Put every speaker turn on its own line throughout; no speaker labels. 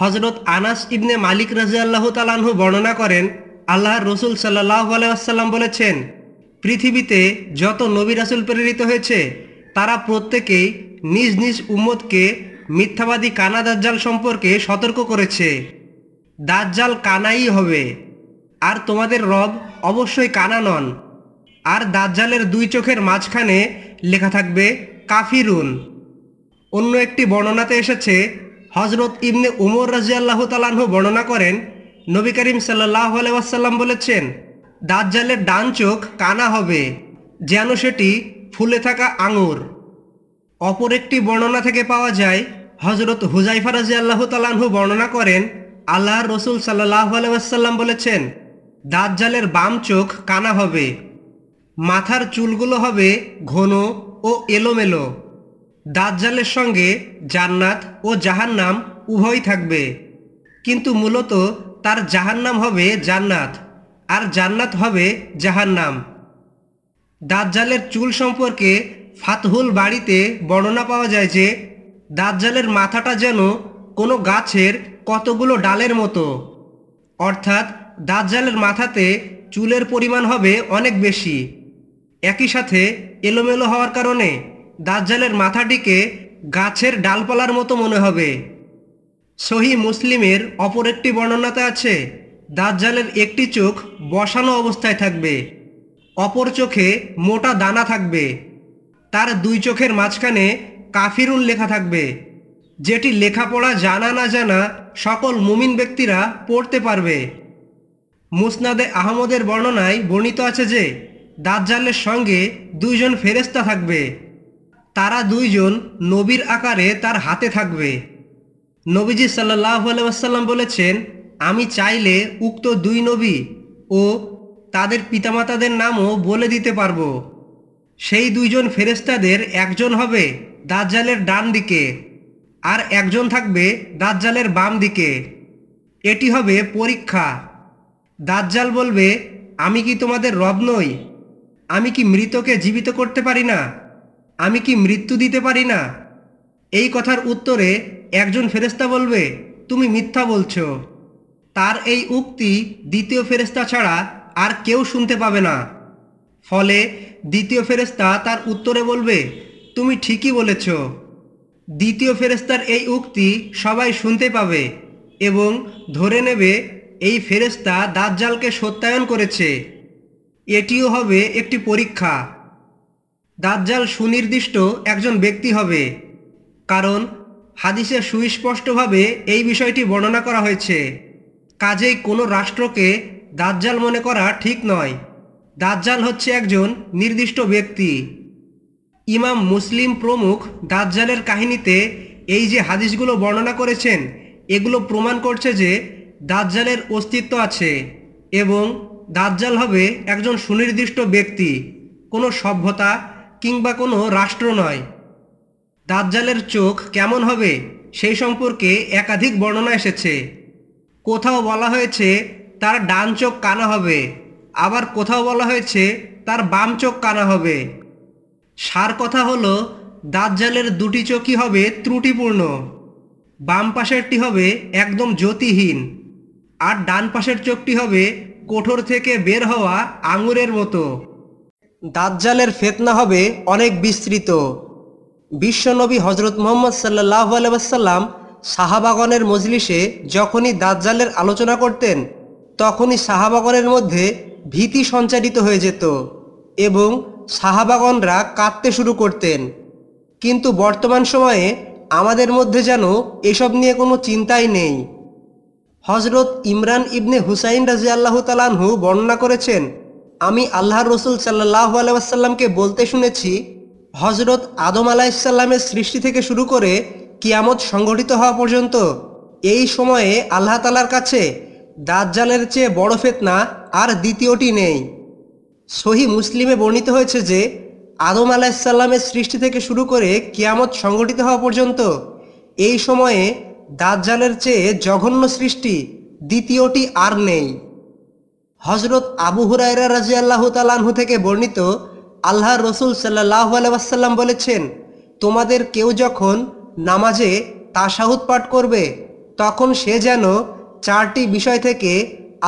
হজরত আনাস ইবনে মালিক রাজি আল্লাহ তালাহু বর্ণনা করেন আল্লাহ রসুল সাল্লাহ আলাইসাল্লাম বলেছেন পৃথিবীতে যত নবী রাসুল প্রেরিত হয়েছে তারা প্রত্যেকেই নিজ নিজ উম্মতকে মিথ্যাবাদী কানা দাজ্জাল সম্পর্কে সতর্ক করেছে দাজ্জাল কানাই হবে আর তোমাদের রব অবশ্যই কানা নন আর দাজ্জালের দুই চোখের মাঝখানে লেখা থাকবে কাফিরুন অন্য একটি বর্ণনাতে এসেছে হজরত ইবনে উমর রাজি আল্লাহ তালাহ বর্ণনা করেন নবী করিম সাল্লাহ আলাইসাল্লাম বলেছেন দাজ্জালের ডান চোখ কানা হবে যেন সেটি ফুলে থাকা আঙুর অপর একটি বর্ণনা থেকে পাওয়া যায় হজরত হুজাইফা রাজি আল্লাহ তালাহ বর্ণনা করেন আল্লাহ রসুল সাল্লাহ আলাইসাল্লাম বলেছেন দাজ্জালের বাম চোখ কানা হবে মাথার চুলগুলো হবে ঘন ও এলোমেলো দাজ্জালের সঙ্গে জান্নাত ও জাহান্নাম উভয় থাকবে কিন্তু মূলত তার জাহান্নাম হবে জান্নাত আর জান্নাত হবে জাহান্নাম দাজ্জালের চুল সম্পর্কে ফাতহুল বাড়িতে বর্ণনা পাওয়া যায় যে দাজ্জালের মাথাটা যেন কোনো গাছের কতগুলো ডালের মতো অর্থাৎ দাজ্জালের মাথাতে চুলের পরিমাণ হবে অনেক বেশি একই সাথে এলোমেলো হওয়ার কারণে দাজ্জালের মাথাটিকে গাছের ডালপালার মতো মনে হবে সহি মুসলিমের অপর একটি বর্ণনাতে আছে দাজ্জালের একটি চোখ বসানো অবস্থায় থাকবে অপর চোখে মোটা দানা থাকবে তার দুই চোখের মাঝখানে কাফিরুন লেখা থাকবে যেটি লেখাপড়া জানা না জানা সকল মুমিন ব্যক্তিরা পড়তে পারবে মুসনাদে আহমদের বর্ণনায় বর্ণিত আছে যে দাজ্জালের সঙ্গে দুইজন ফেরেস্তা থাকবে তারা দুইজন নবীর আকারে তার হাতে থাকবে নবীজি সাল্লাহ আলাইসাল্লাম বলেছেন আমি চাইলে উক্ত দুই নবী ও তাদের পিতামাতাদের নামও বলে দিতে পারব সেই দুইজন ফেরেস্তাদের একজন হবে দাজ্জালের ডান দিকে আর একজন থাকবে দাজ্জালের বাম দিকে এটি হবে পরীক্ষা দাজ্জাল বলবে আমি কি তোমাদের রব নই আমি কি মৃতকে জীবিত করতে পারি না আমি কি মৃত্যু দিতে পারি না এই কথার উত্তরে একজন ফেরেস্তা বলবে তুমি মিথ্যা বলছ তার এই উক্তি দ্বিতীয় ফেরেস্তা ছাড়া আর কেউ শুনতে পাবে না ফলে দ্বিতীয় ফেরেস্তা তার উত্তরে বলবে তুমি ঠিকই বলেছ দ্বিতীয় ফেরেস্তার এই উক্তি সবাই শুনতে পাবে এবং ধরে নেবে এই ফেরেস্তা দাজ্জালকে সত্যায়ন করেছে এটিও হবে একটি পরীক্ষা দাজ্জাল সুনির্দিষ্ট একজন ব্যক্তি হবে কারণ হাদিসে সুস্পষ্টভাবে এই বিষয়টি বর্ণনা করা হয়েছে কাজেই কোনো রাষ্ট্রকে দাজ্জাল মনে করা ঠিক নয় দাজ্জাল হচ্ছে একজন নির্দিষ্ট ব্যক্তি ইমাম মুসলিম প্রমুখ দাজ্জালের কাহিনীতে এই যে হাদিসগুলো বর্ণনা করেছেন এগুলো প্রমাণ করছে যে দাজ্জালের অস্তিত্ব আছে এবং দাজ্জাল হবে একজন সুনির্দিষ্ট ব্যক্তি কোনো সভ্যতা কিংবা কোনো রাষ্ট্র নয় দাজ্জালের চোখ কেমন হবে সেই সম্পর্কে একাধিক বর্ণনা এসেছে কোথাও বলা হয়েছে তার ডান চোখ কানা হবে আবার কোথাও বলা হয়েছে তার বাম চোখ কানা হবে সার কথা হল দাজ্জালের দুটি চোখই হবে ত্রুটিপূর্ণ বাম পাশেরটি হবে একদম জ্যোতিহীন আর ডান পাশের চোখটি হবে কোঠর থেকে বের হওয়া আঙুরের মতো দাজ্জালের ফেতনা হবে অনেক বিস্তৃত বিশ্বনবী হজরত মোহাম্মদ সাল্লাহ আলাইসাল্লাম সাহাবাগনের মজলিসে যখনই দাজ্জালের আলোচনা করতেন তখনই সাহাবাগনের মধ্যে ভীতি সঞ্চারিত হয়ে যেত এবং সাহাবাগনরা কাঁদতে শুরু করতেন কিন্তু বর্তমান সময়ে আমাদের মধ্যে যেন এসব নিয়ে কোনো চিন্তাই নেই হজরত ইমরান ইবনে হুসাইন রাজিয়াল্লাহ তালানহু বর্ণনা করেছেন আমি আল্লাহর রসুল সাল্লাহ আলাইসাল্লামকে বলতে শুনেছি হজরত আদম আলাইসাল্লামের সৃষ্টি থেকে শুরু করে কিয়ামত সংঘটিত হওয়া পর্যন্ত এই সময়ে আল্লাহ তালার কাছে দাজ্জালের চেয়ে বড় ফেতনা আর দ্বিতীয়টি নেই সহি মুসলিমে বর্ণিত হয়েছে যে আদম আলাইসাল্লামের সৃষ্টি থেকে শুরু করে কিয়ামত সংঘটিত হওয়া পর্যন্ত এই সময়ে দাজ্জালের চেয়ে জঘন্য সৃষ্টি দ্বিতীয়টি আর নেই হজরত আবু হুরাইরা রাজি আল্লাহ তালাহু থেকে বর্ণিত আল্লাহ রসুল সাল্লাহ আলাইসাল্লাম বলেছেন তোমাদের কেউ যখন নামাজে তাসাহুদ পাঠ করবে তখন সে যেন চারটি বিষয় থেকে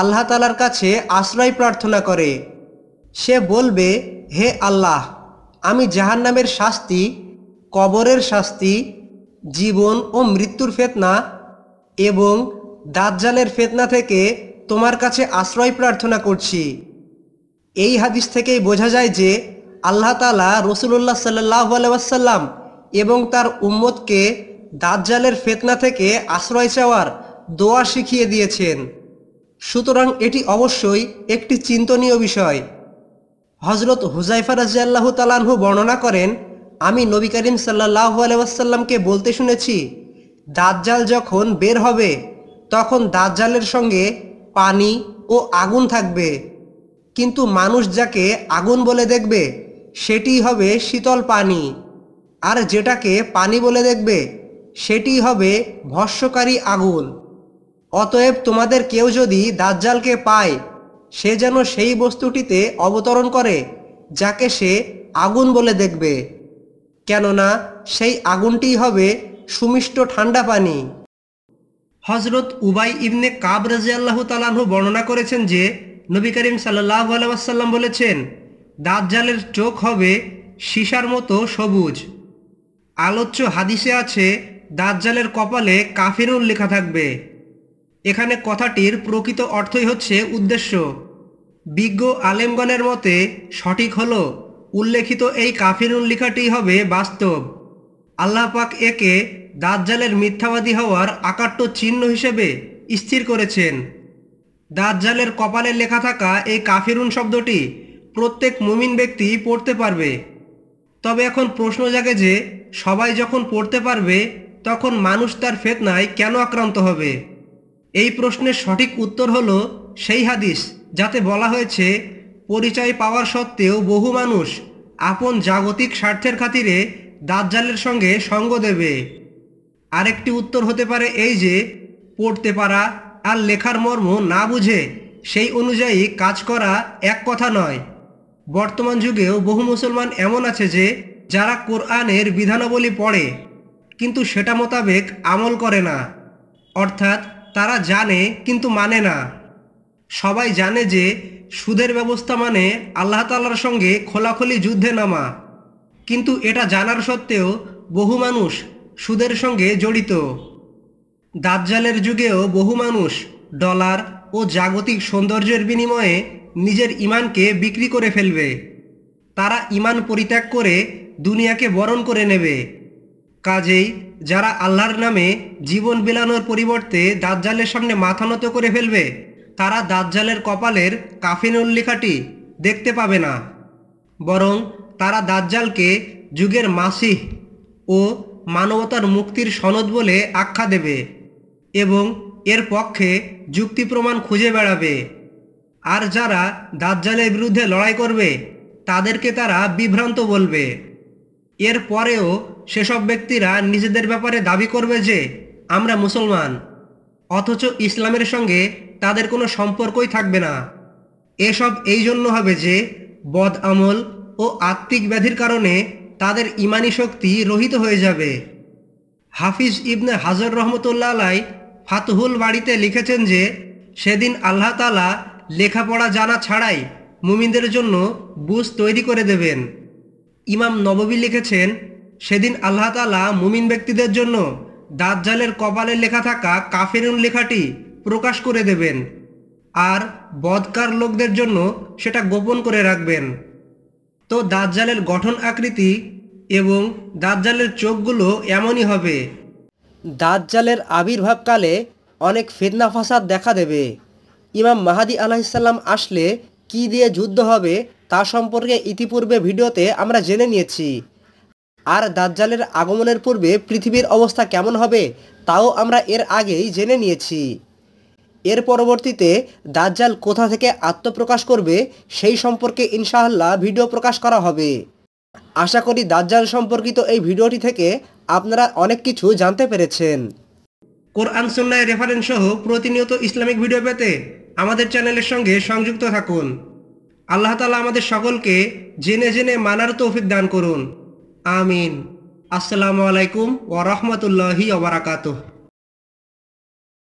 আল্লাহ তালার কাছে আশ্রয় প্রার্থনা করে সে বলবে হে আল্লাহ আমি জাহান্নামের শাস্তি কবরের শাস্তি জীবন ও মৃত্যুর ফেতনা এবং দাজ্জালের ফেতনা থেকে তোমার কাছে আশ্রয় প্রার্থনা করছি এই হাদিস থেকেই বোঝা যায় যে আল্লাহ তালা রসুল্লাহ সাল্লাহ আলাইসাল্লাম এবং তার উম্মতকে দাজ্জালের ফেতনা থেকে আশ্রয় চাওয়ার দোয়া শিখিয়ে দিয়েছেন সুতরাং এটি অবশ্যই একটি চিন্তনীয় বিষয় হজরত হুজাইফা রাজিয়াল্লাহ তালানহু বর্ণনা করেন আমি নবী করিম সাল্লাহ আলাইসাল্লামকে বলতে শুনেছি দাজ্জাল যখন বের হবে তখন দাজ্জালের সঙ্গে পানি ও আগুন থাকবে কিন্তু মানুষ যাকে আগুন বলে দেখবে সেটি হবে শীতল পানি আর যেটাকে পানি বলে দেখবে সেটি হবে ভস্যকারী আগুন অতএব তোমাদের কেউ যদি দাজ্জালকে পায় সে যেন সেই বস্তুটিতে অবতরণ করে যাকে সে আগুন বলে দেখবে কেননা সেই আগুনটি হবে সুমিষ্ট ঠান্ডা পানি হজরত উবাই ইবনে কাব আল্লাহ তালাহু বর্ণনা করেছেন যে নবী করিম সাল্লাহ আলাইসাল্লাম বলেছেন দাজ্জালের চোখ হবে সিসার মতো সবুজ আলোচ্য হাদিসে আছে দাজ্জালের কপালে কাফেরুন লেখা থাকবে এখানে কথাটির প্রকৃত অর্থই হচ্ছে উদ্দেশ্য বিজ্ঞ আলেমগণের মতে সঠিক হল উল্লেখিত এই কাফিরুন লেখাটি হবে বাস্তব আল্লাহ পাক একে দাজ্জালের মিথ্যাবাদী হওয়ার আকাট্য চিহ্ন হিসেবে স্থির করেছেন দাজ্জালের কপালে লেখা থাকা এই কাফিরুন শব্দটি প্রত্যেক মুমিন ব্যক্তি পড়তে পারবে তবে এখন প্রশ্ন জাগে যে সবাই যখন পড়তে পারবে তখন মানুষ তার ফেতনায় কেন আক্রান্ত হবে এই প্রশ্নের সঠিক উত্তর হল সেই হাদিস যাতে বলা হয়েছে পরিচয় পাওয়ার সত্ত্বেও বহু মানুষ আপন জাগতিক স্বার্থের খাতিরে দাজ্জালের সঙ্গে সঙ্গ দেবে আরেকটি উত্তর হতে পারে এই যে পড়তে পারা আর লেখার মর্ম না বুঝে সেই অনুযায়ী কাজ করা এক কথা নয় বর্তমান যুগেও বহু মুসলমান এমন আছে যে যারা কোরআনের বিধানাবলী পড়ে কিন্তু সেটা মোতাবেক আমল করে না অর্থাৎ তারা জানে কিন্তু মানে না সবাই জানে যে সুদের ব্যবস্থা মানে আল্লাহ তাল্লার সঙ্গে খোলাখলি যুদ্ধে নামা কিন্তু এটা জানার সত্ত্বেও বহু মানুষ সুদের সঙ্গে জড়িত দাজ্জালের যুগেও বহু মানুষ ডলার ও জাগতিক সৌন্দর্যের বিনিময়ে নিজের ইমানকে বিক্রি করে ফেলবে তারা ইমান পরিত্যাগ করে দুনিয়াকে বরণ করে নেবে কাজেই যারা আল্লাহর নামে জীবন বিলানোর পরিবর্তে দাজ্জালের সামনে মাথা নত করে ফেলবে তারা দাজ্জালের কপালের কাফিন উল্লেখাটি দেখতে পাবে না বরং তারা দাজ্জালকে যুগের মাসিহ ও মানবতার মুক্তির সনদ বলে আখ্যা দেবে এবং এর পক্ষে যুক্তি প্রমাণ খুঁজে বেড়াবে আর যারা দাজ্জালের বিরুদ্ধে লড়াই করবে তাদেরকে তারা বিভ্রান্ত বলবে এর পরেও সেসব ব্যক্তিরা নিজেদের ব্যাপারে দাবি করবে যে আমরা মুসলমান অথচ ইসলামের সঙ্গে তাদের কোনো সম্পর্কই থাকবে না এসব এই জন্য হবে যে বদ আমল ও আত্মিক ব্যাধির কারণে তাদের ইমানি শক্তি রহিত হয়ে যাবে হাফিজ ইবনে হাজর রহমতুল্লাহ আলাই ফাতহুল বাড়িতে লিখেছেন যে সেদিন আল্লাহ তালা লেখাপড়া জানা ছাড়াই মুমিনদের জন্য বুঝ তৈরি করে দেবেন ইমাম নববী লিখেছেন সেদিন আল্লাহ তালা মুমিন ব্যক্তিদের জন্য দাজ্জালের কপালে লেখা থাকা কাফেরুন লেখাটি প্রকাশ করে দেবেন আর বদকার লোকদের জন্য সেটা গোপন করে রাখবেন তো দাজ্জালের গঠন আকৃতি এবং দাজ্জালের চোখগুলো এমনই হবে দাজ্জালের আবির্ভাবকালে অনেক ফেদনা ফাসাদ দেখা দেবে ইমাম মাহাদি আলাহিসাল্লাম আসলে কি দিয়ে যুদ্ধ হবে তা সম্পর্কে ইতিপূর্বে ভিডিওতে আমরা জেনে নিয়েছি আর দাজ্জালের আগমনের পূর্বে পৃথিবীর অবস্থা কেমন হবে তাও আমরা এর আগেই জেনে নিয়েছি এর পরবর্তীতে দাজ্জাল কোথা থেকে আত্মপ্রকাশ করবে সেই সম্পর্কে ইনশাআল্লাহ ভিডিও প্রকাশ করা হবে আশা করি দাজ্জাল সম্পর্কিত এই ভিডিওটি থেকে আপনারা অনেক কিছু জানতে পেরেছেন কোরআন সুন্নায় রেফারেন্স সহ প্রতিনিয়ত ইসলামিক ভিডিও পেতে আমাদের চ্যানেলের সঙ্গে সংযুক্ত থাকুন আল্লাহ তালা আমাদের সকলকে জেনে জেনে মানার তৌফিক দান করুন আমিন আসসালামু আলাইকুম ওয়া রাহমাতুল্লাহি ওয়া বারাকাতুহু